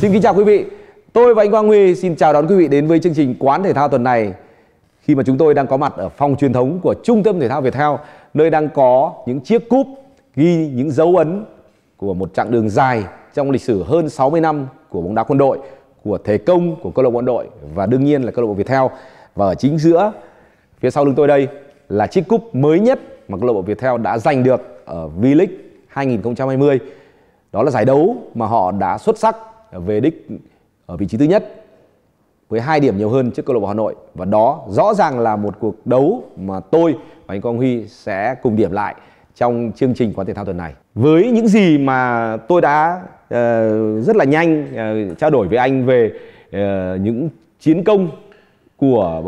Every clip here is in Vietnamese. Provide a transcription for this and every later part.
Xin kính chào quý vị. Tôi và anh Quang Huy xin chào đón quý vị đến với chương trình Quán Thể thao tuần này. Khi mà chúng tôi đang có mặt ở phòng truyền thống của Trung tâm Thể thao Việt Thao, nơi đang có những chiếc cúp ghi những dấu ấn của một chặng đường dài trong lịch sử hơn 60 năm của bóng đá quân đội, của thể công của câu lạc bộ quân đội và đương nhiên là câu lạc bộ Việt Thao. Và ở chính giữa phía sau lưng tôi đây là chiếc cúp mới nhất mà câu lạc bộ Việt Thao đã giành được ở V-League 2020. Đó là giải đấu mà họ đã xuất sắc về đích ở vị trí thứ nhất với hai điểm nhiều hơn trước câu lạc bộ Hà Nội và đó rõ ràng là một cuộc đấu mà tôi và anh Quang Huy sẽ cùng điểm lại trong chương trình quán thể thao tuần này. Với những gì mà tôi đã uh, rất là nhanh uh, trao đổi với anh về uh, những chiến công của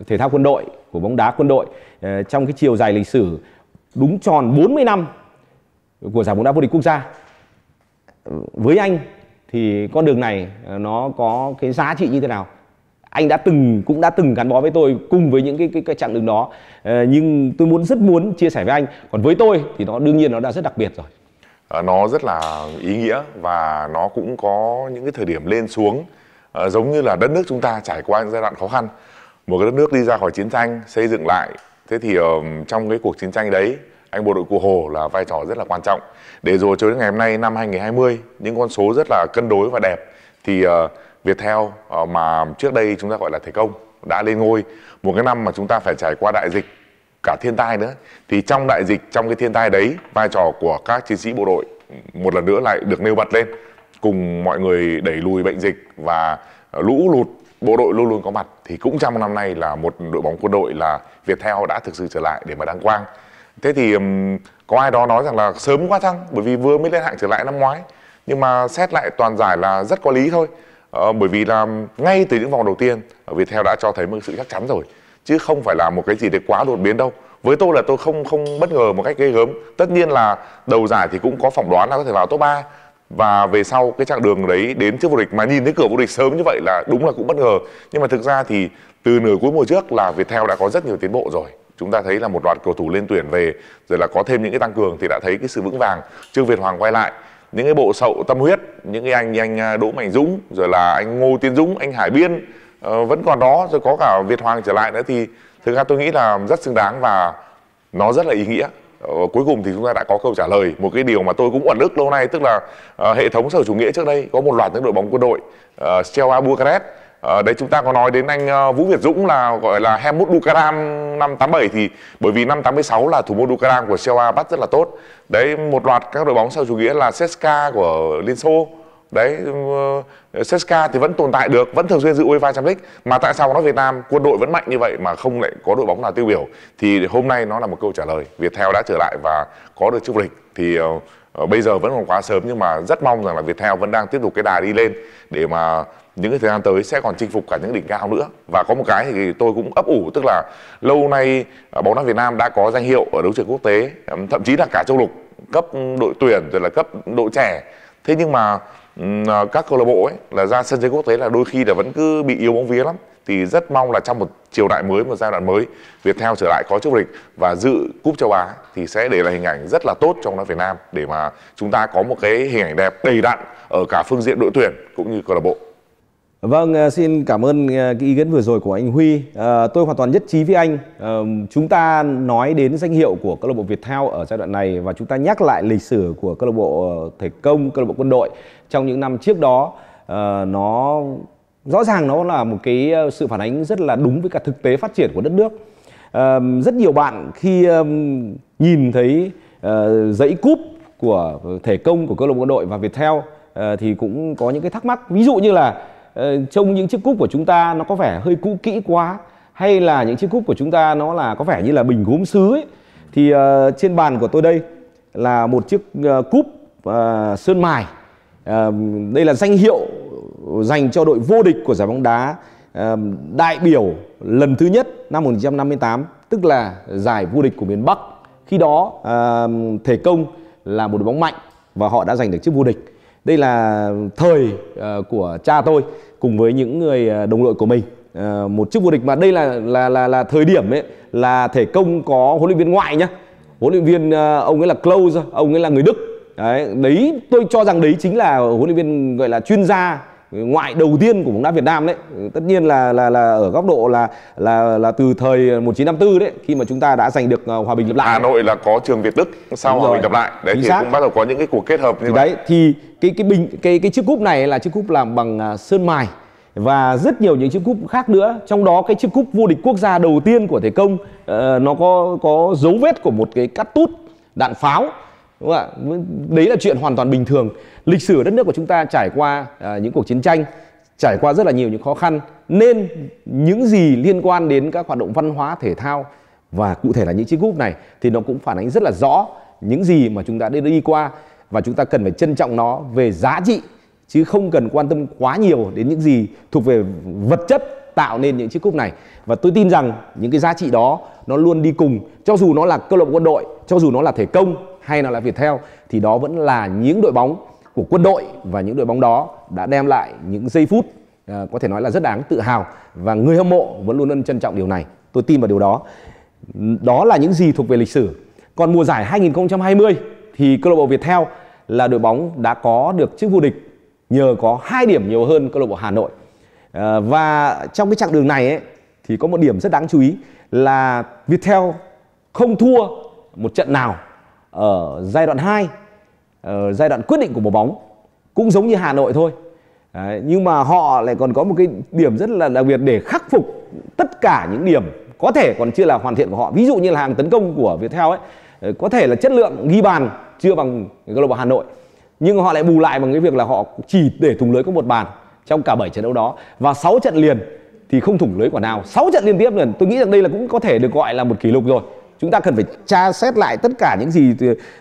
uh, thể thao quân đội, của bóng đá quân đội uh, trong cái chiều dài lịch sử đúng tròn 40 năm của giải bóng đá vô địch quốc gia. Với anh thì con đường này ờ, nó có cái giá trị như thế nào anh đã từng cũng đã từng gắn bó với tôi cùng với những cái cái, cái chặng đường đó à, nhưng tôi muốn rất muốn chia sẻ với anh còn với tôi thì nó đương nhiên nó đã rất đặc biệt rồi à, nó rất là ý nghĩa và nó cũng có những cái thời điểm lên xuống à, giống như là đất nước chúng ta trải qua những giai đoạn khó khăn một cái đất nước đi ra khỏi chiến tranh xây dựng lại thế thì uh, trong cái cuộc chiến tranh đấy anh bộ đội cụ Hồ là vai trò rất là quan trọng để rồi cho đến ngày hôm nay năm 2020 những con số rất là cân đối và đẹp thì uh, Viettel uh, mà trước đây chúng ta gọi là thể công đã lên ngôi một cái năm mà chúng ta phải trải qua đại dịch cả thiên tai nữa thì trong đại dịch trong cái thiên tai đấy vai trò của các chiến sĩ bộ đội ừ, một lần nữa lại được nêu bật lên cùng mọi người đẩy lùi bệnh dịch và ờ, lũ lụt bộ đội luôn luôn có mặt thì cũng trong năm nay là một đội bóng quân đội là Viettel đã thực sự trở lại để mà đăng quang thế thì có ai đó nói rằng là sớm quá chăng bởi vì vừa mới lên hạng trở lại năm ngoái nhưng mà xét lại toàn giải là rất có lý thôi ờ, bởi vì là ngay từ những vòng đầu tiên Viettel đã cho thấy một sự chắc chắn rồi chứ không phải là một cái gì để quá đột biến đâu với tôi là tôi không không bất ngờ một cách ghê gớm tất nhiên là đầu giải thì cũng có phỏng đoán là có thể vào top 3 và về sau cái chặng đường đấy đến trước vô địch mà nhìn thấy cửa vô địch sớm như vậy là đúng là cũng bất ngờ nhưng mà thực ra thì từ nửa cuối mùa trước là Viettel đã có rất nhiều tiến bộ rồi chúng ta thấy là một loạt cầu thủ lên tuyển về rồi là có thêm những cái tăng cường thì đã thấy cái sự vững vàng trương việt hoàng quay lại những cái bộ sậu tâm huyết những cái anh như anh à, đỗ mạnh dũng rồi là anh ngô tiến dũng anh hải biên ờ, vẫn còn đó rồi có cả việt hoàng trở lại nữa thì thực ra tôi nghĩ là rất xứng đáng và nó rất là ý nghĩa ờ, cuối cùng thì chúng ta đã có câu trả lời một cái điều mà tôi cũng ẩn ức lâu nay tức là ờ, hệ thống sở chủ nghĩa trước đây có một loạt những đội bóng quân đội uh, Chelsea Bucharest ở ờ, đây chúng ta có nói đến anh ờ, Vũ Việt Dũng là gọi là Helmut Dukaram năm 87 thì bởi vì năm 86 là thủ môn Dukaram của CLA bắt rất là tốt. Đấy một loạt các đội bóng sau chủ nghĩa là CSKA của Liên Xô. Đấy CSKA ờ, thì vẫn tồn tại được, vẫn thường xuyên giữ UEFA Champions League mà tại sao nói Việt Nam quân đội vẫn mạnh như vậy mà không lại có đội bóng nào tiêu biểu thì hôm nay nó là một câu trả lời. Viettel đã trở lại và có được chức vô địch thì Ờ, bây giờ vẫn còn quá sớm nhưng mà rất mong rằng là Viettel vẫn đang tiếp tục cái đà đi lên để mà những cái thời gian tới sẽ còn chinh phục cả những đỉnh cao nữa và có một cái thì tôi cũng ấp ủ tức là lâu nay ờ, bóng đá Việt Nam đã có danh hiệu ở đấu trường quốc tế thậm chí là cả châu lục cấp đội tuyển rồi là cấp đội trẻ thế nhưng mà ờ, các câu lạc bộ ấy là ra sân chơi quốc tế là đôi khi là vẫn cứ bị yếu bóng vía lắm thì rất mong là trong một triều đại mới một giai đoạn mới Việt Viettel trở lại có chức lịch và dự cúp châu Á thì sẽ để lại hình ảnh rất là tốt trong bóng Việt Nam để mà chúng ta có một cái hình ảnh đẹp đầy đặn ở cả phương diện đội tuyển cũng như câu lạc bộ. Vâng, à, xin cảm ơn à, cái ý kiến vừa rồi của anh Huy. À, tôi hoàn toàn nhất trí với anh. À, chúng ta nói đến danh hiệu của câu lạc bộ Việt Viettel ở giai đoạn này và chúng ta nhắc lại lịch sử của câu lạc bộ ờ, thể công, câu lạc bộ quân đội trong những năm trước đó. À, nó rõ ràng nó là một cái ờ, sự phản ánh rất là đúng với cả thực tế phát triển của đất nước à, rất nhiều bạn khi um, nhìn thấy uh, dãy cúp của thể công của câu lạc bộ đội và Viettel uh, thì cũng có những cái thắc mắc ví dụ như là uh, trông những chiếc cúp của chúng ta nó có vẻ hơi cũ kỹ quá hay là những chiếc cúp của chúng ta nó là có vẻ như là bình gốm sứ ấy. thì uh, trên bàn của tôi đây là một chiếc uh, cúp uh, sơn mài uh, đây là danh hiệu dành cho đội vô địch của giải bóng đá đại biểu lần thứ nhất năm 1958 tức là giải vô địch của miền Bắc. Khi đó thể công là một đội bóng mạnh và họ đã giành được chức vô địch. Đây là thời ờ, của cha tôi cùng với những người ờ, đồng đội của mình ờ, một chức vô địch mà đây là là là là thời điểm ấy là thể công có huấn luyện viên ngoại nhá. Huấn luyện viên ông ấy là Klose, ông ấy là người Đức. Đấy, đấy tôi cho rằng đấy chính là huấn luyện viên gọi là chuyên gia ngoại đầu tiên của bóng đá Việt Nam đấy ừ, tất nhiên là là là ở góc độ là là là từ thời 1954 đấy khi mà chúng ta đã giành được ờ, hòa bình lập lại Hà Nội là có trường Việt Đức sau hòa bình lập lại đấy Chính thì xác. cũng bắt đầu có những cái cuộc kết hợp như thì đấy thì cái cái bình cái cái chiếc cúp này là chiếc cúp làm bằng à, sơn mài và rất nhiều những chiếc cúp khác nữa trong đó cái chiếc cúp vô địch quốc gia đầu tiên của thể công uh, nó có có dấu vết của một cái cắt tút đạn pháo đúng không ạ đấy là chuyện hoàn toàn bình thường lịch sử đất nước của chúng ta trải qua à, những cuộc chiến tranh trải qua rất là nhiều những khó khăn nên những gì liên quan đến các hoạt động văn hóa thể thao và cụ thể là những chiếc cúp này thì nó cũng phản ánh rất là rõ những gì mà chúng ta đã đi qua và chúng ta cần phải trân trọng nó về giá trị chứ không cần quan tâm quá nhiều đến những gì thuộc về vật chất tạo nên những chiếc cúp này và tôi tin rằng những cái giá trị đó nó luôn đi cùng cho dù nó là câu lạc quân đội cho dù nó là thể công hay nào là Viettel thì đó vẫn là những đội bóng của quân đội và những đội bóng đó đã đem lại những giây phút à, có thể nói là rất đáng tự hào và người hâm mộ vẫn luôn luôn trân trọng điều này. Tôi tin vào điều đó. Đó là những gì thuộc về lịch sử. Còn mùa giải 2020 thì câu lạc bộ Viettel là đội bóng đã có được chức vô địch nhờ có hai điểm nhiều hơn câu lạc bộ Hà Nội. À, và trong cái chặng đường này ấy, thì có một điểm rất đáng chú ý là Viettel không thua một trận nào ở giai đoạn 2 ở ờ, giai đoạn quyết định của một bóng cũng giống như Hà Nội thôi Đấy, nhưng mà họ lại còn có một cái điểm rất là đặc biệt để khắc phục tất cả những điểm có thể còn chưa là hoàn thiện của họ ví dụ như là hàng tấn công của Viettel ấy ờ, có thể là chất lượng ghi bàn chưa bằng Global Hà Nội nhưng họ lại bù lại bằng cái việc là họ chỉ để thủng lưới có một bàn trong cả 7 trận đấu đó và 6 trận liền thì không thủng lưới quả nào 6 trận liên tiếp liền tôi nghĩ rằng đây là cũng có thể được gọi là một kỷ lục rồi chúng ta cần phải tra xét lại tất cả những gì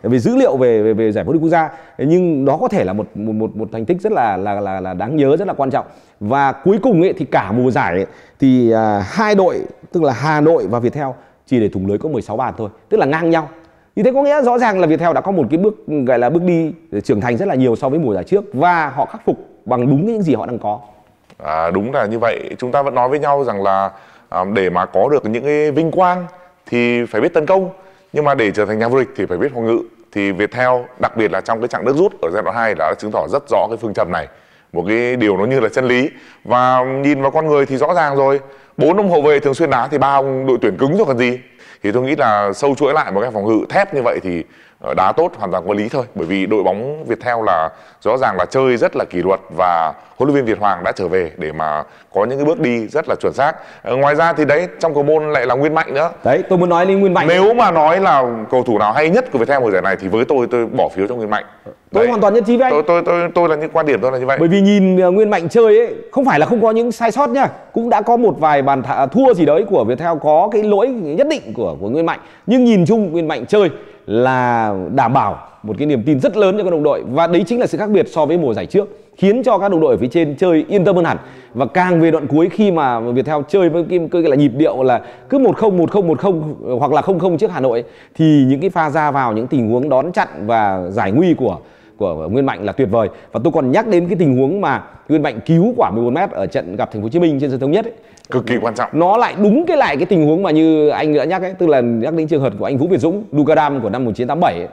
về dữ liệu về về, về giải vô địch quốc gia nhưng đó có thể là một một một, một thành tích rất là, là là là đáng nhớ rất là quan trọng và cuối cùng ấy, thì cả mùa giải ấy, thì à, hai đội tức là Hà Nội và Viettel chỉ để thủng lưới có 16 bàn thôi tức là ngang nhau như thế có nghĩa rõ ràng là Viettel đã có một cái bước gọi là bước đi trưởng thành rất là nhiều so với mùa giải trước và họ khắc phục bằng đúng những gì họ đang có à, đúng là như vậy chúng ta vẫn nói với nhau rằng là à, để mà có được những cái vinh quang thì phải biết tấn công nhưng mà để trở thành nhà vô địch thì phải biết phòng ngự thì Viettel đặc biệt là trong cái chặng nước rút ở giai đoạn 2 đã chứng tỏ rất rõ cái phương châm này một cái điều nó như là chân lý và nhìn vào con người thì rõ ràng rồi bốn ông hậu vệ thường xuyên đá thì ba ông đội tuyển cứng rồi còn gì thì tôi nghĩ là sâu chuỗi lại một cái phòng ngự thép như vậy thì Ờ, đá tốt hoàn toàn có lý thôi bởi vì đội bóng Việt Theo là rõ ràng là chơi rất là kỷ luật và huấn luyện viên Việt Hoàng đã trở về để mà có những cái bước đi rất là chuẩn xác ờ, ngoài ra thì đấy trong cầu môn lại là Nguyên Mạnh nữa đấy tôi muốn nói đến Nguyên Mạnh nếu nữa. mà nói là cầu thủ nào hay nhất của Việt Theo mùa giải này thì với tôi tôi bỏ phiếu cho Nguyên Mạnh đấy. tôi hoàn toàn nhất trí với anh tôi tôi tôi, tôi là những quan điểm tôi là như vậy bởi vì nhìn ờ, Nguyên Mạnh chơi ấy không phải là không có những sai sót nha, cũng đã có một vài bàn thua gì đấy của Việt Theo có cái lỗi nhất định của của Nguyên Mạnh nhưng nhìn chung Nguyên Mạnh chơi là đảm bảo một cái niềm tin rất lớn cho các đồng đội và đấy chính là sự khác biệt so với mùa giải trước khiến cho các đồng đội ở phía trên chơi yên tâm hơn hẳn và càng về đoạn cuối khi mà Viettel chơi với cái, cái là nhịp điệu là cứ một không một không một không hoặc là không không trước Hà Nội thì những cái pha ra vào những tình huống đón chặn và giải nguy của của Nguyên Mạnh là tuyệt vời và tôi còn nhắc đến cái tình huống mà Nguyên Mạnh cứu quả 14m ở trận gặp Thành phố Hồ Chí Minh trên sân thống nhất ấy. cực kỳ quan trọng nó lại đúng cái lại cái tình huống mà như anh đã nhắc ấy tức là nhắc đến trường hợp của anh Vũ Việt Dũng Dukadam của năm 1987 ấy.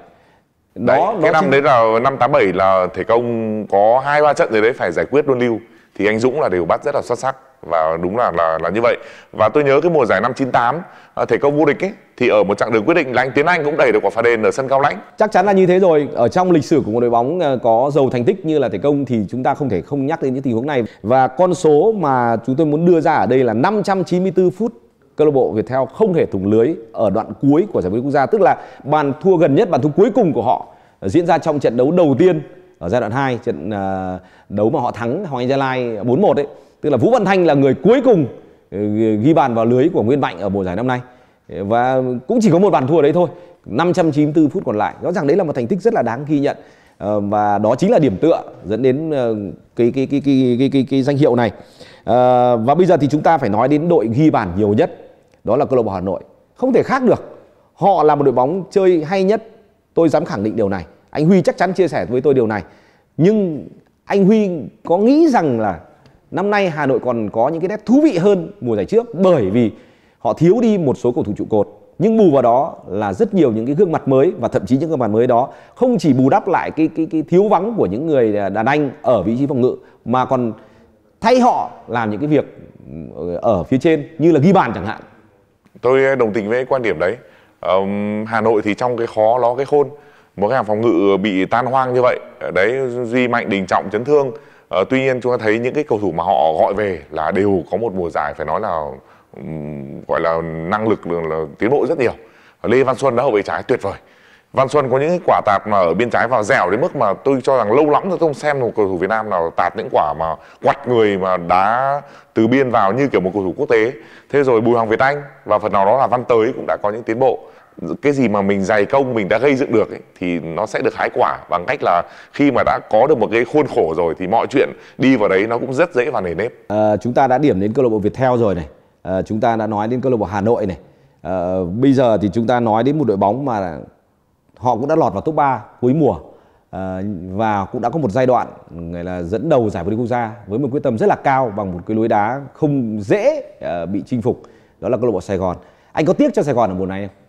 Đó, đấy, đó cái năm chính... đấy là năm 87 là thể công có hai ba trận rồi đấy phải giải quyết luân lưu thì anh Dũng là đều bắt rất là xuất sắc và đúng là là là như vậy và tôi nhớ cái mùa giải năm 98 à, thể công vô địch ấy thì ở một chặng đường quyết định là anh Tiến Anh cũng đẩy được quả phạt đền ở sân Cao Lãnh chắc chắn là như thế rồi ở trong lịch sử của một đội bóng à, có giàu thành tích như là thể công thì chúng ta không thể không nhắc đến những tình huống này và con số mà chúng tôi muốn đưa ra ở đây là 594 phút câu lạc bộ Viettel không thể thủng lưới ở đoạn cuối của giải vô địch quốc gia tức là bàn thua gần nhất bàn thua cuối cùng của họ à, diễn ra trong trận đấu đầu tiên ở giai đoạn 2 trận đấu mà họ thắng Hoàng Anh Gia Lai 4-1 ấy tức là Vũ Văn Thanh là người cuối cùng ừ, ghi bàn vào lưới của Nguyên Mạnh ở mùa giải năm nay ờ, và cũng chỉ có một bàn thua đấy thôi 594 phút còn lại rõ ràng đấy là một thành tích rất là đáng ghi nhận ờ, và đó chính là điểm tựa dẫn đến ờ, cái cái cái cái cái, cái, cái danh hiệu này và bây giờ thì chúng ta phải nói đến đội ghi bàn nhiều nhất đó là câu lạc bộ Hà Nội không thể khác được họ là một đội bóng chơi hay nhất tôi dám khẳng định điều này anh Huy chắc chắn chia sẻ với tôi điều này nhưng anh Huy có nghĩ rằng là năm nay Hà Nội còn có những cái nét thú vị hơn mùa giải trước bởi vì họ thiếu đi một số cầu thủ trụ cột nhưng bù vào đó là rất nhiều những cái gương mặt mới và thậm chí những gương mặt mới đó không chỉ bù đắp lại cái cái cái thiếu vắng của những người đàn anh ở vị trí phòng ngự mà còn thay họ làm những cái việc ừ, ở phía trên như là ghi bàn chẳng hạn. Tôi ờ, đồng tình với quan điểm đấy. Um, Hà Nội thì trong cái khó ló cái khôn một cái hàng phòng ngự bị tan hoang như vậy đấy duy mạnh đình trọng chấn thương à, tuy nhiên chúng ta thấy những cái cầu thủ mà họ gọi về là đều có một mùa giải phải nói là um, gọi là năng lực là, là tiến bộ rất nhiều lê văn xuân đã hậu vệ trái tuyệt vời Văn Xuân có những quả tạt mà ở bên trái vào dẻo đến mức mà tôi cho rằng lâu lắm rồi tôi không xem một cầu thủ Việt Nam nào tạt những quả mà quặt người mà đá từ biên vào như kiểu một cầu thủ quốc tế. Thế rồi Bùi Hoàng Việt Anh và phần nào đó là Văn Tới cũng đã có những tiến bộ cái gì mà mình dày công mình đã gây dựng được ấy, thì nó sẽ được hái quả bằng cách là khi mà đã có được một cái khuôn khổ rồi thì mọi chuyện đi vào đấy nó cũng rất dễ và nề nếp à, chúng ta đã điểm đến câu lạc bộ Viettel rồi này à, chúng ta đã nói đến câu lạc bộ Hà Nội này à, bây giờ thì chúng ta nói đến một đội bóng mà họ cũng đã lọt vào top 3 cuối mùa à, và cũng đã có một giai đoạn người là dẫn đầu giải vô địch quốc gia với một quyết tâm rất là cao bằng một cái lối đá không dễ à, bị chinh phục đó là câu lạc bộ Sài Gòn anh có tiếc cho Sài Gòn ở mùa này không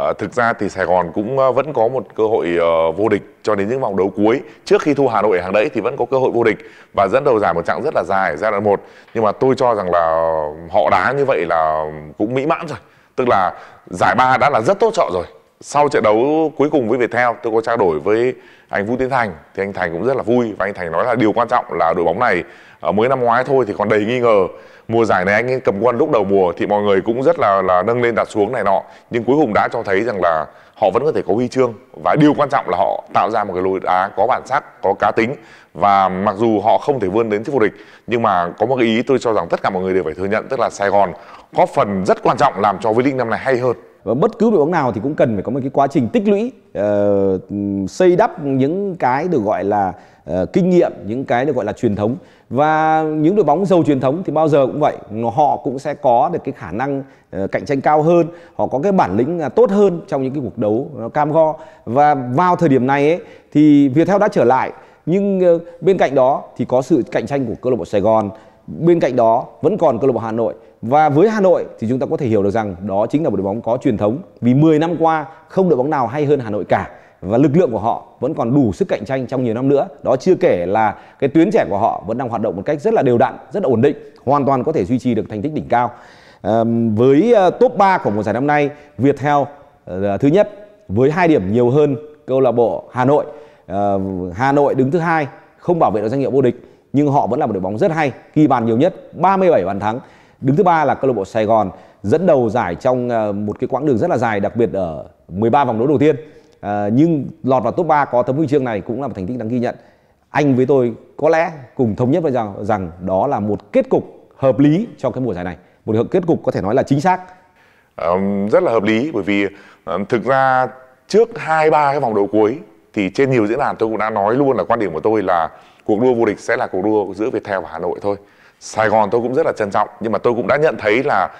À, thực ra thì Sài Gòn cũng ờ, vẫn có một cơ hội à, vô địch cho đến những vòng đấu cuối. Trước khi thu Hà Nội hàng đấy thì vẫn có cơ hội vô địch và dẫn đầu giải một chặng rất là dài giai đoạn 1. Nhưng mà tôi cho rằng là họ đá như vậy là cũng mỹ mãn rồi. Tức là giải ba đã là rất tốt chọn rồi. Sau trận đấu cuối cùng với Viettel, tôi có trao đổi với anh Vũ Tiến Thành thì anh Thành cũng rất là vui và anh Thành nói là điều quan trọng là đội bóng này ở mới năm ngoái thôi thì còn đầy nghi ngờ mùa giải này anh ấy cầm quân lúc đầu mùa thì mọi người cũng rất là là nâng lên đặt xuống này nọ nhưng cuối cùng đã cho thấy rằng là họ vẫn có thể có huy chương và điều quan trọng là họ tạo ra một cái lối đá có bản sắc có cá tính và mặc dù họ không thể vươn đến chức vô địch nhưng mà có một cái ý tôi cho rằng tất cả mọi người đều phải thừa nhận tức là Sài Gòn có phần rất quan trọng làm cho V-League năm nay hay hơn và bất cứ đội bóng nào thì cũng cần phải có một cái quá trình tích lũy uh, xây đắp những cái được gọi là uh, kinh nghiệm những cái được gọi là truyền thống và những đội bóng giàu truyền thống thì bao giờ cũng vậy họ cũng sẽ có được cái khả năng uh, cạnh tranh cao hơn họ có cái bản lĩnh à, tốt hơn trong những cái cuộc đấu cam go và vào thời điểm này ấy, thì Viettel đã trở lại nhưng uh, bên cạnh đó thì có sự cạnh tranh của câu lạc bộ Sài Gòn bên cạnh đó vẫn còn câu lạc bộ Hà Nội và với Hà Nội thì chúng ta có thể hiểu được rằng đó chính là một đội bóng có truyền thống vì 10 năm qua không đội bóng nào hay hơn Hà Nội cả và lực lượng của họ vẫn còn đủ sức cạnh tranh trong nhiều năm nữa. Đó chưa kể là cái tuyến trẻ của họ vẫn đang hoạt động một cách rất là đều đặn, rất là ổn định, hoàn toàn có thể duy trì được thành tích đỉnh cao. À, với ờ, top 3 của mùa giải năm nay, Viettel à, thứ nhất với hai điểm nhiều hơn câu lạc bộ Hà Nội. À, Hà Nội đứng thứ hai, không bảo vệ được danh hiệu vô địch nhưng họ vẫn là một đội bóng rất hay, ghi bàn nhiều nhất, 37 bàn thắng Đứng thứ ba là câu lạc bộ Sài Gòn dẫn đầu giải trong ờ, một cái quãng đường rất là dài đặc biệt ở 13 vòng đấu đầu tiên. À, nhưng lọt vào top 3 có tấm huy chương này cũng là một thành tích đáng ghi nhận. Anh với tôi có lẽ cùng thống nhất với rằng rằng đó là một kết cục hợp lý cho cái mùa giải này, một kết cục có thể nói là chính xác. Um, rất là hợp lý bởi vì um, thực ra trước hai ba cái vòng đấu cuối thì trên nhiều diễn đàn tôi cũng đã nói luôn là quan điểm của tôi là cuộc đua vô địch sẽ là cuộc đua giữa Viettel và Hà Nội thôi. Sài Gòn tôi cũng rất là trân trọng nhưng mà tôi cũng đã nhận thấy là uh,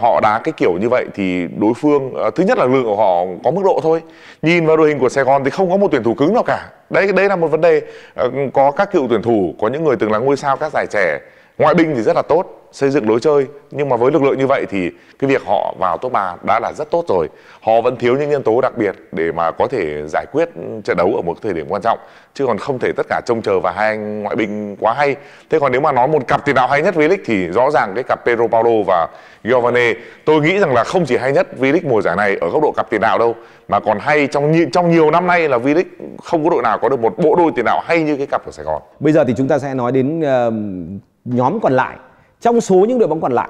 họ đá cái kiểu như vậy thì đối phương uh, thứ nhất là lượng của họ có mức độ thôi nhìn vào đội hình của Sài Gòn thì không có một tuyển thủ cứng nào cả đấy đây là một vấn đề uh, có các cựu tuyển thủ có những người từng là ngôi sao các giải trẻ ngoại binh thì rất là tốt xây dựng lối chơi nhưng mà với lực lượng như vậy thì cái việc họ vào top 3 đã là rất tốt rồi họ vẫn thiếu những nhân tố đặc biệt để mà có thể giải quyết trận đấu ở một thời điểm quan trọng chứ còn không thể tất cả trông chờ vào hai anh ngoại binh quá hay thế còn nếu mà nói một cặp tiền đạo hay nhất V-League thì rõ ràng cái cặp Pedro Paulo và Giovane tôi nghĩ rằng là không chỉ hay nhất V-League mùa giải này ở góc độ cặp tiền đạo đâu mà còn hay trong nhiều, trong nhiều năm nay là V-League không có đội nào có được một bộ đôi tiền đạo hay như cái cặp của Sài Gòn bây giờ thì chúng ta sẽ nói đến uh nhóm còn lại trong số những đội bóng còn lại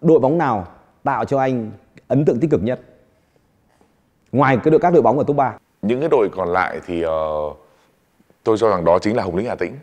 đội bóng nào tạo cho anh ấn tượng tích cực nhất ngoài cái đội các đội bóng ở top 3 những cái đội còn lại thì uh, tôi cho rằng đó chính là Hồng Lĩnh Hà Tĩnh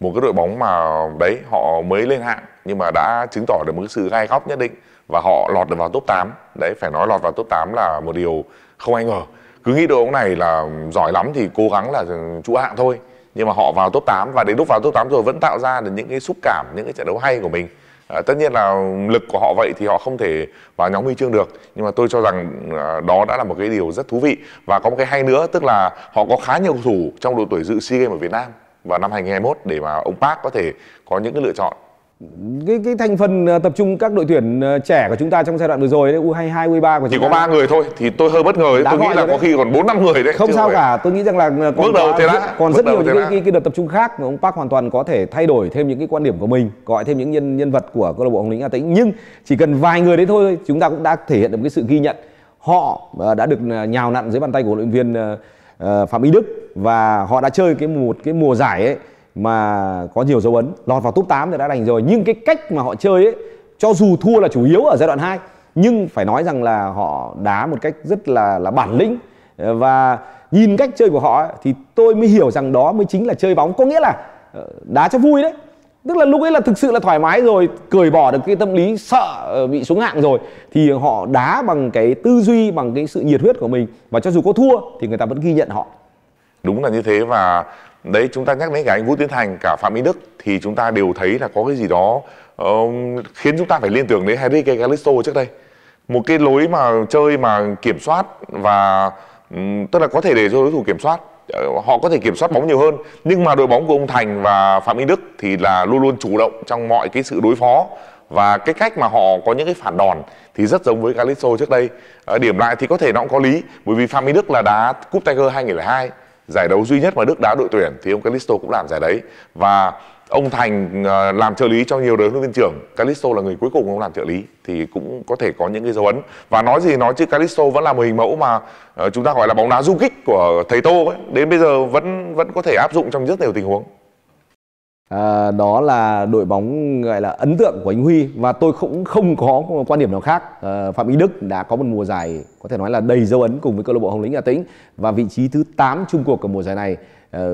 một cái đội bóng mà đấy họ mới lên hạng nhưng mà đã chứng tỏ được một cái sự gai góc nhất định và họ lọt được vào top 8 đấy phải nói lọt vào top 8 là một điều không ai ngờ cứ nghĩ đội bóng này là giỏi lắm thì cố gắng là ừ, trụ hạng thôi nhưng mà họ vào top 8 và đến lúc vào top 8 rồi vẫn tạo ra được những cái xúc cảm những cái trận đấu hay của mình à, tất nhiên là lực của họ vậy thì họ không thể vào nhóm huy chương được nhưng mà tôi cho rằng à, đó đã là một cái điều rất thú vị và có một cái hay nữa tức là họ có khá nhiều cầu thủ trong độ tuổi dự SEA Games ở Việt Nam vào năm 2021 để mà ông Park có thể có những cái lựa chọn cái cái thành phần ờ, tập trung các đội tuyển ờ, trẻ của chúng ta trong giai đoạn vừa rồi đấy U22 U23 của chỉ có ba người thôi thì tôi hơi bất ngờ Đã tôi nghĩ là đấy. có khi còn bốn năm người đấy không sao cả tôi nghĩ rằng là ờ, còn bước đầu thế đã. còn Bước rất nhiều những cái, cái, cái đợt tập trung khác mà ông Park hoàn toàn có thể thay đổi thêm những cái quan điểm của mình gọi thêm những nhân nhân vật của câu lạc bộ Hồng Lĩnh Hà Tĩnh nhưng chỉ cần vài người đấy thôi chúng ta cũng đã thể hiện được cái sự ghi nhận họ đã được nhào nặn dưới bàn tay của huấn luyện viên Phạm Ý Đức và họ đã chơi cái một cái mùa giải ấy mà có nhiều dấu ấn lọt vào top 8 thì đã đành rồi nhưng cái cách mà họ chơi ấy cho dù thua là chủ yếu ở giai đoạn 2 nhưng phải nói rằng là họ đá một cách rất là là bản lĩnh và nhìn cách chơi của họ ấy, thì tôi mới hiểu rằng đó mới chính là chơi bóng có nghĩa là ờ, đá cho vui đấy tức là lúc ấy là thực sự là thoải mái rồi cởi bỏ được cái tâm lý sợ ờ, bị xuống hạng rồi thì họ đá bằng cái tư duy bằng cái sự nhiệt huyết của mình và cho dù có thua thì người ta vẫn ghi nhận họ đúng là như thế và đấy chúng ta nhắc đến cả anh vũ tiến thành cả phạm minh đức thì chúng ta đều thấy là có cái gì đó uh, khiến chúng ta phải liên tưởng đến harry Galisto trước đây một cái lối mà chơi mà kiểm soát và um, tức là có thể để cho đối thủ kiểm soát ờ, họ có thể kiểm soát bóng nhiều hơn nhưng mà đội bóng của ông Thành và Phạm Minh Đức thì là luôn luôn chủ động trong mọi cái sự đối phó và cái cách mà họ có những cái phản đòn thì rất giống với Galisso trước đây điểm lại thì có thể nó cũng có lý bởi vì Phạm Minh Đức là đá cúp Tiger 2002 giải đấu duy nhất mà Đức đá đội tuyển thì ông Calisto cũng làm giải đấy và ông Thành ờ, làm trợ lý cho nhiều đối huấn viên trưởng Calisto là người cuối cùng ông làm trợ lý thì cũng có thể có những cái dấu ấn và nói gì nói chứ Calisto vẫn là một hình mẫu mà ờ, chúng ta gọi là bóng đá du kích của thầy Tô ấy đến bây giờ vẫn vẫn có thể áp dụng trong rất nhiều tình huống à, đó là đội bóng gọi là ấn tượng của anh Huy và tôi cũng không có quan điểm nào khác à, Phạm Ý Đức đã có một mùa giải có thể nói là đầy dấu ấn cùng với câu lạc bộ Hồng Lĩnh Hà Tĩnh và vị trí thứ 8 chung cuộc của mùa giải này à,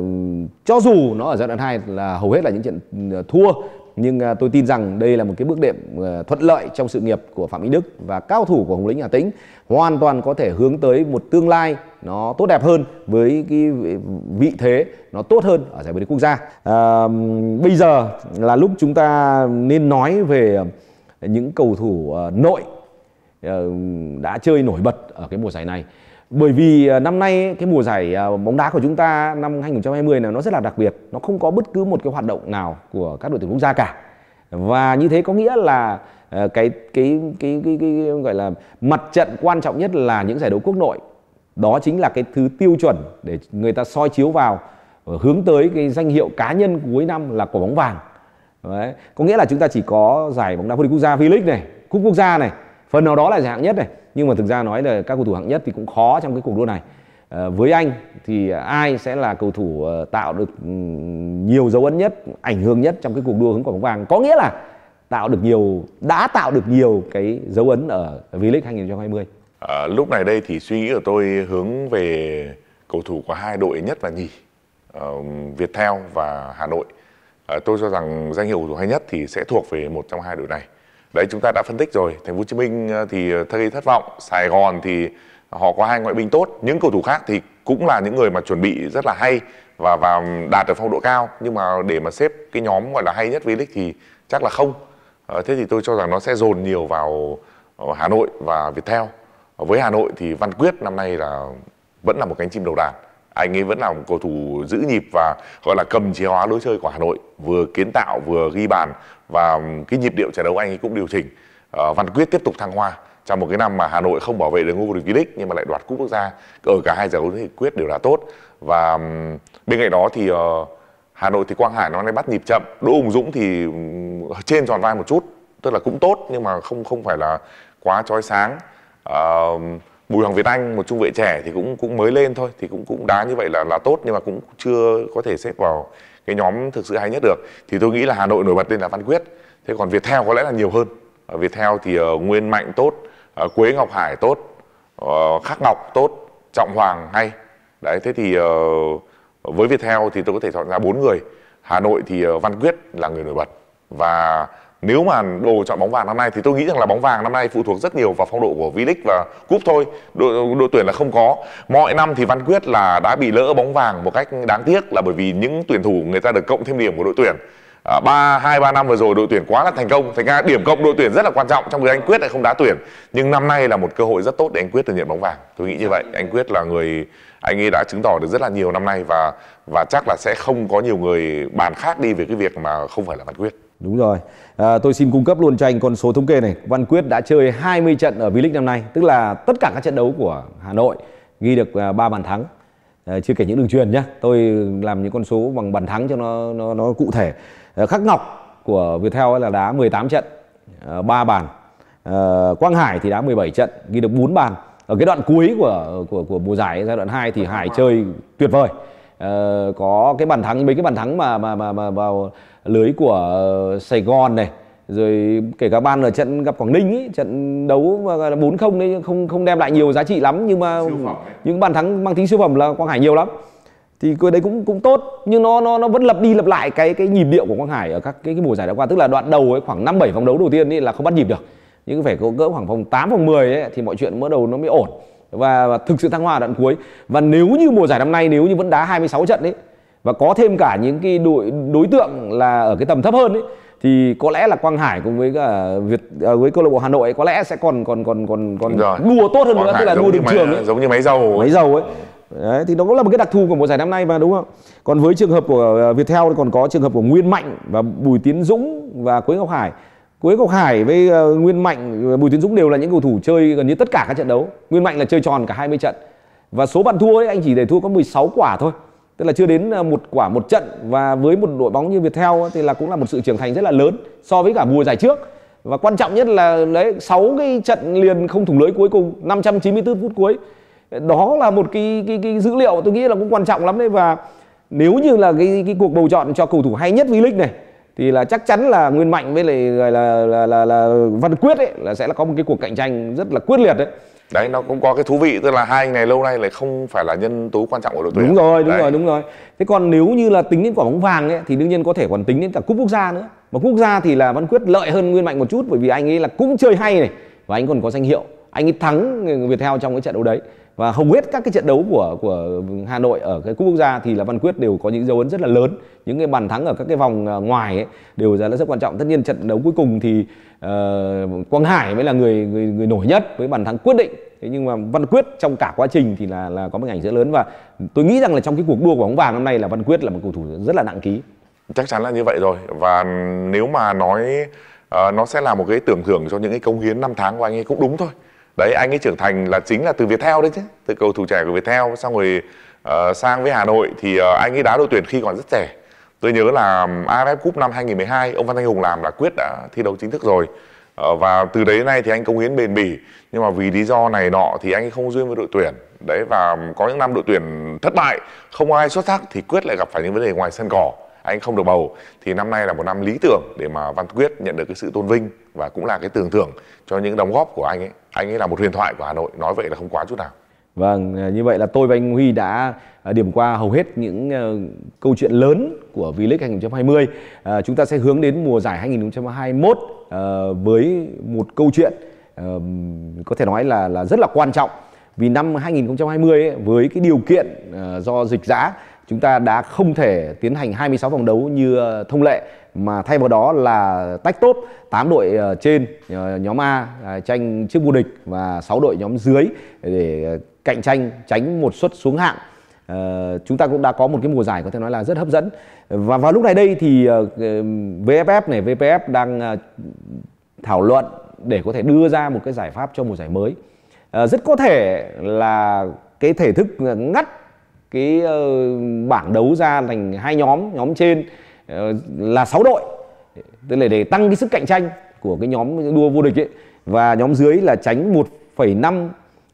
cho dù nó ở giai đoạn 2 là hầu hết là những trận thua nhưng à, tôi tin rằng đây là một cái bước đệm à, thuận lợi trong sự nghiệp của Phạm Minh Đức và cao thủ của Hồng Lĩnh Hà Tĩnh hoàn toàn có thể hướng tới một tương lai nó tốt đẹp hơn với cái vị thế nó tốt hơn ở giải vô địch quốc gia. À, bây giờ là lúc chúng ta nên nói về những cầu thủ à, nội đã chơi nổi bật ở cái mùa giải này bởi vì à, năm nay cái mùa giải à, bóng đá của chúng ta năm 2020 này nó rất là đặc biệt nó không có bất cứ một cái hoạt động nào của các đội tuyển quốc gia cả và như thế có nghĩa là cái à, cái cái cái, cái, cái gọi là mặt trận quan trọng nhất là những giải đấu quốc nội đó chính là cái thứ tiêu chuẩn để người ta soi chiếu vào ờ, hướng tới cái danh hiệu cá nhân cuối năm là quả bóng vàng Đấy. có nghĩa là chúng ta chỉ có giải bóng đá vô địch quốc gia V-League này cúp quốc gia này phần nào đó là giải hạng nhất này nhưng mà thực ra nói là các cầu thủ hạng nhất thì cũng khó trong cái cuộc đua này ờ, với anh thì ai sẽ là cầu thủ ờ, tạo được ừ, nhiều dấu ấn nhất ảnh hưởng nhất trong cái cuộc đua hướng quả bóng vàng có nghĩa là tạo được nhiều đã tạo được nhiều cái dấu ấn ở V-League 2020 à, ờ, lúc này đây thì suy nghĩ của tôi hướng về cầu thủ của hai đội nhất và nhì uh, Viettel và Hà Nội uh, tôi cho rằng danh hiệu cầu thủ hay nhất thì sẽ thuộc về một trong hai đội này đấy chúng ta đã phân tích rồi thành phố hồ chí minh ờ, thì ờ, thấy thất vọng sài gòn thì họ có hai ngoại binh tốt những cầu thủ khác thì cũng là những người mà chuẩn bị rất là hay và và đạt được phong độ cao nhưng mà để mà xếp cái nhóm gọi là hay nhất V-League thì chắc là không ờ, thế thì tôi cho rằng nó sẽ dồn nhiều vào Hà Nội và Viettel với Hà Nội thì Văn Quyết năm nay là vẫn là một cánh chim đầu đàn anh ấy vẫn là một cầu thủ giữ nhịp và gọi là cầm chế hóa lối chơi của Hà Nội vừa kiến tạo vừa ghi bàn và cái nhịp điệu trận đấu anh ấy cũng điều chỉnh à, Văn Quyết tiếp tục thăng hoa trong một cái năm mà Hà Nội không bảo vệ được ngôi vô địch V-League nhưng mà lại đoạt cúp quốc gia ở cả hai giải đấu thì Quyết đều là tốt và bên cạnh đó thì uh, Hà Nội thì Quang Hải nó lại bắt nhịp chậm Đỗ Hùng Dũng thì trên tròn vai một chút tức là cũng tốt nhưng mà không không phải là quá chói sáng uh, Bùi Hoàng Việt Anh một trung vệ trẻ thì cũng cũng mới lên thôi thì cũng cũng đá như vậy là là tốt nhưng mà cũng chưa có thể xếp vào cái nhóm thực sự hay nhất được thì tôi nghĩ là Hà Nội nổi bật lên là Văn Quyết thế còn Việt Theo có lẽ là nhiều hơn ở Theo thì uh, Nguyên Mạnh tốt uh, Quế Ngọc Hải tốt uh, Khắc Ngọc tốt Trọng Hoàng hay đấy thế thì uh, với Theo thì tôi có thể chọn ra bốn người Hà Nội thì uh, Văn Quyết là người nổi bật và nếu mà đồ chọn bóng vàng năm nay thì tôi nghĩ rằng là bóng vàng năm nay phụ thuộc rất nhiều vào phong độ của V-League và cúp thôi đội đội tuyển là không có mọi năm thì Văn Quyết là đã bị lỡ bóng vàng một cách đáng tiếc là bởi vì những tuyển thủ người ta được cộng thêm điểm của đội tuyển à, ba hai ba năm vừa rồi đội tuyển quá là thành công thành ra điểm cộng đội tuyển rất là quan trọng trong người anh quyết lại không đá tuyển nhưng năm nay là một cơ hội rất tốt để anh quyết được nhận bóng vàng tôi nghĩ như vậy anh quyết là người anh ấy đã chứng tỏ được rất là nhiều năm nay và và chắc là sẽ không có nhiều người bàn khác đi về cái việc mà không phải là văn quyết Đúng rồi. À, tôi xin cung cấp luôn cho anh con số thống kê này. Văn Quyết đã chơi 20 trận ở V-League năm nay, tức là tất cả các trận đấu của Hà Nội ghi được 3 à, bàn thắng. À, chưa kể những đường truyền nhá. Tôi làm những con số bằng bàn thắng cho nó nó nó cụ thể. À, Khắc Ngọc của Viettel là đá 18 trận, à, 3 bàn. À, Quang Hải thì đá 17 trận, ghi được 4 bàn. Ở cái đoạn cuối của của của mùa giải giai đoạn 2 thì Hải chơi tuyệt vời. Ờ, có cái bàn thắng mấy cái bàn thắng mà mà mà, mà vào lưới của ờ, Sài Gòn này rồi kể cả ban ở trận gặp Quảng Ninh ấy, trận đấu 4-0 đấy không không đem lại nhiều giá trị lắm nhưng mà những bàn thắng mang tính siêu phẩm là Quang Hải nhiều lắm thì cái đấy cũng cũng tốt nhưng nó nó nó vẫn lặp đi lặp lại cái cái nhịp điệu của Quang Hải ở các cái, cái mùa giải đã qua tức là đoạn đầu ấy khoảng 5 7 vòng đấu đầu tiên ấy là không bắt nhịp được. Nhưng phải có cỡ khoảng vòng 8 vòng 10 ấy thì mọi chuyện bắt đầu nó mới ổn và, và thực sự thăng hoa ở đoạn cuối và nếu như mùa giải năm nay nếu như vẫn đá 26 trận đấy và có thêm cả những cái đội đối tượng là ở cái tầm thấp hơn ấy, thì có lẽ là Quang Hải cùng với cả à, Việt à, với câu lạc bộ Hà Nội có lẽ sẽ còn còn còn còn còn Rồi. đua tốt hơn Quang nữa tức là đua đường trường ấy. giống như máy dầu máy dầu ấy Đấy, thì đó cũng là một cái đặc thù của mùa giải năm nay mà đúng không? Còn với trường hợp của à, Viettel thì còn có trường hợp của Nguyên Mạnh và Bùi Tiến Dũng và Quế Ngọc Hải cuối ngọc hải với ờ, nguyên mạnh ờ, bùi tiến dũng đều là những cầu thủ chơi gần như tất cả các trận đấu nguyên mạnh là chơi tròn cả 20 trận và số bàn thua ấy anh chỉ để thua có 16 quả thôi tức là chưa đến ờ, một quả một trận và với một đội bóng như Viettel thì là cũng là một sự trưởng thành rất là lớn so với cả mùa giải trước và quan trọng nhất là đấy 6 cái trận liền không thủng lưới cuối cùng 594 phút cuối đó là một cái, cái cái dữ liệu tôi nghĩ là cũng quan trọng lắm đấy và nếu như là cái cái cuộc bầu chọn cho cầu thủ hay nhất V-League này thì là chắc chắn là Nguyên Mạnh với lại là là là, là, là Văn Quyết ấy là sẽ là có một cái cuộc cạnh tranh rất là quyết liệt đấy. Đấy nó cũng có cái thú vị tức là hai anh này lâu nay lại không phải là nhân tố quan trọng của đội tuyển. Đúng rồi, đúng đấy. rồi, đúng rồi. Thế còn nếu như là tính đến quả bóng vàng ấy thì đương nhiên có thể còn tính đến cả cúp quốc gia nữa. Mà quốc gia thì là Văn Quyết lợi hơn Nguyên Mạnh một chút bởi vì anh ấy là cũng chơi hay này và anh còn có danh hiệu. Anh ấy thắng theo trong cái trận đấu đấy và hầu hết các cái trận đấu của của Hà Nội ở cái cúp quốc gia thì là Văn Quyết đều có những dấu ấn rất là lớn những cái bàn thắng ở các cái vòng à, ngoài ấy đều là rất quan trọng tất nhiên trận đấu cuối cùng thì uh, Quang Hải mới là người người người nổi nhất với bàn thắng quyết định thế nhưng mà Văn Quyết trong cả quá trình thì là là có một ảnh rất lớn và tôi nghĩ rằng là trong cái cuộc đua của bóng vàng năm nay là Văn Quyết là một cầu thủ rất là nặng ký chắc chắn là như vậy rồi và nếu mà nói uh, nó sẽ là một cái tưởng thưởng cho những cái công hiến năm tháng của anh ấy cũng đúng thôi đấy anh ấy trưởng thành là chính là từ viettel đấy chứ từ cầu thủ trẻ của viettel xong rồi uh, sang với hà nội thì uh, anh ấy đá đội tuyển khi còn rất trẻ tôi nhớ là AFF Cup năm 2012 ông Văn Thanh Hùng làm là quyết đã thi đấu chính thức rồi ờ, và từ đấy đến nay thì anh công hiến bền bỉ nhưng mà vì lý do này nọ thì anh ấy không duyên với đội tuyển đấy và có những năm đội tuyển thất bại không ai xuất sắc thì quyết lại gặp phải những vấn đề ngoài sân cỏ anh không được bầu thì năm nay là một năm lý tưởng để mà văn quyết nhận được cái sự tôn vinh và cũng là cái tưởng thưởng cho những đóng góp của anh ấy anh ấy là một huyền thoại của hà nội nói vậy là không quá chút nào vâng à, như vậy là tôi và anh huy đã à, điểm qua hầu hết những à, câu chuyện lớn của V League 2020 chúng ta sẽ hướng đến mùa giải 2021 với một câu chuyện có thể nói là là rất là quan trọng vì năm 2020 ấy, với cái điều kiện do dịch giá chúng ta đã không thể tiến hành 26 vòng đấu như thông lệ mà thay vào đó là tách top 8 đội ờ, trên ờ, nhóm A ờ, tranh chức vô địch và 6 đội nhóm dưới để cạnh tranh tránh một suất xuống hạng chúng ta cũng đã có một cái mùa giải có thể nói là rất hấp dẫn và vào lúc này đây thì VFF này VPF đang thảo luận để có thể đưa ra một cái giải pháp cho mùa giải mới rất có thể là cái thể thức ngắt cái bảng đấu ra thành hai nhóm nhóm trên Ờ, là 6 đội tức là để tăng cái sức cạnh tranh của cái nhóm đua vô địch ấy và nhóm dưới là tránh 1,5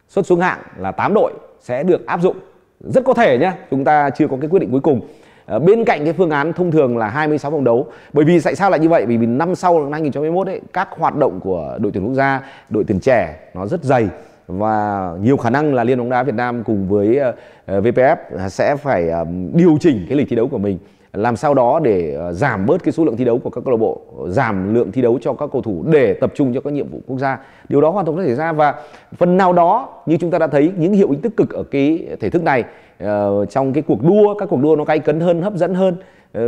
suất xuống hạng là 8 đội sẽ được áp dụng rất có thể nhé chúng ta chưa có cái quyết định cuối cùng ờ, bên cạnh cái phương án thông thường là 26 vòng đấu bởi vì tại sao lại như vậy bởi vì năm sau năm 2021 ấy các hoạt động của đội tuyển quốc gia đội tuyển trẻ nó rất dày và nhiều khả năng là Liên bóng đá Việt Nam cùng với ờ, VPF sẽ phải điều chỉnh cái lịch thi đấu của mình làm sao đó để ờ, giảm bớt cái số lượng thi đấu của các câu lạc bộ giảm lượng thi đấu cho các cầu thủ để tập trung cho các nhiệm vụ quốc gia điều đó hoàn toàn có thể xảy ra và phần nào đó như chúng ta đã thấy những hiệu ứng tích cực ở cái thể thức này ờ, trong cái cuộc đua các cuộc đua nó cay cấn hơn hấp dẫn hơn ờ,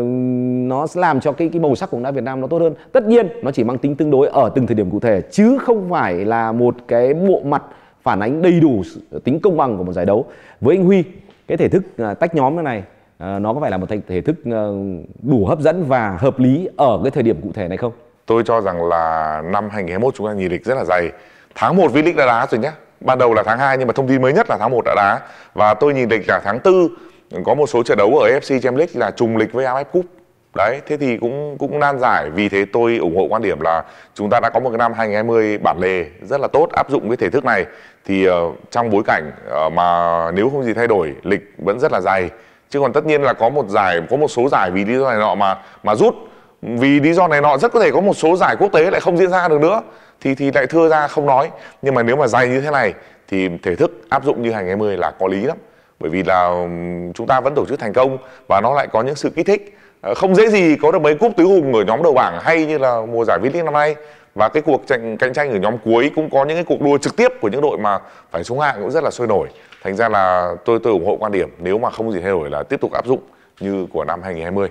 nó sẽ làm cho cái cái màu sắc của bóng đá Việt Nam nó tốt hơn. Tất nhiên nó chỉ mang tính tương đối ở từng thời điểm cụ thể chứ không phải là một cái bộ mặt phản ánh đầy đủ tính công bằng của một giải đấu. Với anh Huy, cái thể thức à, tách nhóm như này Ờ, nó có phải là một thể thức ờ, đủ hấp dẫn và hợp lý ở cái thời điểm cụ thể này không? Tôi cho rằng là năm 2021 chúng ta nhìn lịch rất là dày. Tháng 1 V-League đã đá rồi nhé. Ban đầu là tháng 2 nhưng mà thông tin mới nhất là tháng 1 đã đá. Và tôi nhìn lịch cả tháng 4 có một số trận đấu ở AFC Champions League là trùng lịch với AFF Cup. Đấy, thế thì cũng cũng nan giải vì thế tôi ủng hộ quan điểm là chúng ta đã có một cái năm 2020 bản lề rất là tốt áp dụng cái thể thức này thì uh, trong bối cảnh uh, mà nếu không gì thay đổi lịch vẫn rất là dày chứ còn tất nhiên là có một giải có một số giải vì lý do này nọ mà mà rút vì lý do này nọ rất có thể có một số giải quốc tế lại không diễn ra được nữa thì thì lại thưa ra không nói nhưng mà nếu mà dày như thế này thì thể thức áp dụng như hàng mươi là có lý lắm bởi vì là chúng ta vẫn tổ chức thành công và nó lại có những sự kích thích ờ, không dễ gì có được mấy cúp tứ hùng ở nhóm đầu bảng hay như là mùa giải V-League năm nay và cái cuộc cạnh cạnh tranh ở nhóm cuối cũng có những cái cuộc đua trực tiếp của những đội mà phải xuống hạng cũng rất là sôi nổi thành ra là tôi tôi ủng hộ quan điểm nếu mà không gì thay đổi là tiếp tục áp dụng như của năm 2020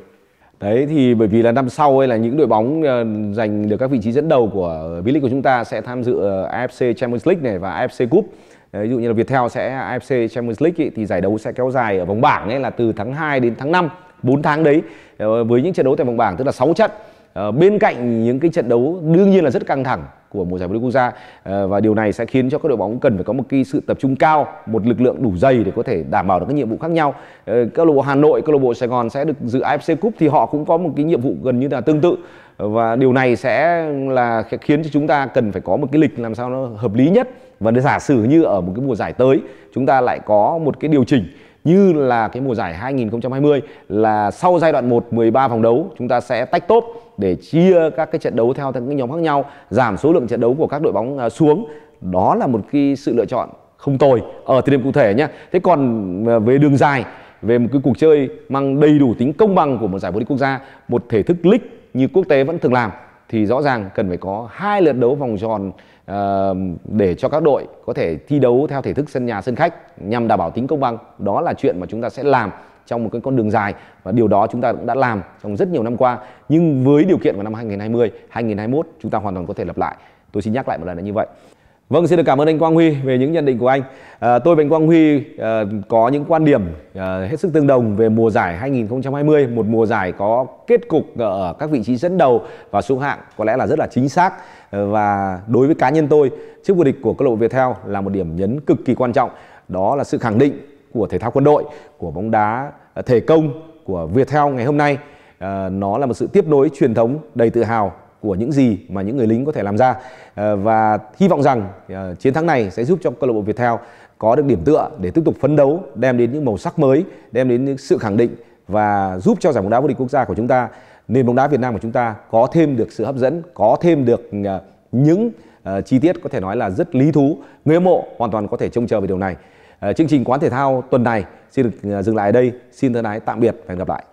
đấy thì bởi vì là năm sau ấy là những đội bóng ờ, giành được các vị trí dẫn đầu của V League của chúng ta sẽ tham dự ờ, AFC Champions League này và AFC Cup Đấy, ví dụ như là Viettel sẽ AFC Champions League ý, thì giải đấu sẽ kéo dài ở vòng bảng ấy là từ tháng 2 đến tháng 5 4 tháng đấy ờ, với những trận đấu tại vòng bảng tức là 6 trận Ờ, bên cạnh những cái trận đấu đương nhiên là rất căng thẳng của mùa giải vô địch quốc gia ờ, và điều này sẽ khiến cho các đội bóng cần phải có một cái sự tập trung cao, một lực lượng đủ dày để có thể đảm bảo được các nhiệm vụ khác nhau. Ờ, câu lạc bộ Hà Nội, câu lạc bộ Sài Gòn sẽ được dự AFC Cup thì họ cũng có một cái nhiệm vụ gần như là tương tự và điều này sẽ là khiến cho chúng ta cần phải có một cái lịch làm sao nó hợp lý nhất và giả sử như ở một cái mùa giải tới chúng ta lại có một cái điều chỉnh như là cái mùa giải 2020 là sau giai đoạn 1 13 vòng đấu chúng ta sẽ tách top để chia các cái trận đấu theo các nhóm khác nhau giảm số lượng trận đấu của các đội bóng à, xuống đó là một cái sự lựa chọn không tồi ở thời điểm cụ thể nhé thế còn à, về đường dài về một cái cuộc chơi mang đầy đủ tính công bằng của một giải vô địch quốc gia một thể thức league như quốc tế vẫn thường làm thì rõ ràng cần phải có hai lượt đấu vòng tròn à, để cho các đội có thể thi đấu theo thể thức sân nhà sân khách nhằm đảm bảo tính công bằng đó là chuyện mà chúng ta sẽ làm trong một cái con đường dài và điều đó chúng ta cũng đã làm trong rất nhiều năm qua nhưng với điều kiện của năm 2020, 2021 chúng ta hoàn toàn có thể lặp lại. Tôi xin nhắc lại một lần là như vậy. Vâng, xin được cảm ơn anh Quang Huy về những nhận định của anh. À, tôi và anh Quang Huy à, có những quan điểm à, hết sức tương đồng về mùa giải 2020, một mùa giải có kết cục ở các vị trí dẫn đầu và xuống hạng có lẽ là rất là chính xác. À, và đối với cá nhân tôi, chức vô địch của câu lạc bộ Viettel là một điểm nhấn cực kỳ quan trọng. Đó là sự khẳng định của thể thao quân đội, của bóng đá À, thể công của Viettel ngày hôm nay à, nó là một sự tiếp nối truyền thống đầy tự hào của những gì mà những người lính có thể làm ra à, và hy vọng rằng chiến thắng này sẽ giúp cho câu lạc bộ Viettel có được điểm tựa để tiếp tục phấn đấu đem đến những màu sắc mới, đem đến những sự khẳng định và giúp cho giải bóng đá vô địch quốc gia của chúng ta, nền bóng đá Việt Nam của chúng ta có thêm được sự hấp dẫn, có thêm được những chi tiết có thể nói là rất lý thú, người hâm mộ hoàn toàn có thể trông chờ về điều này. Ờ, chương trình quán thể thao tuần này xin được ờ, dừng lại ở đây xin thân ái tạm biệt và hẹn gặp lại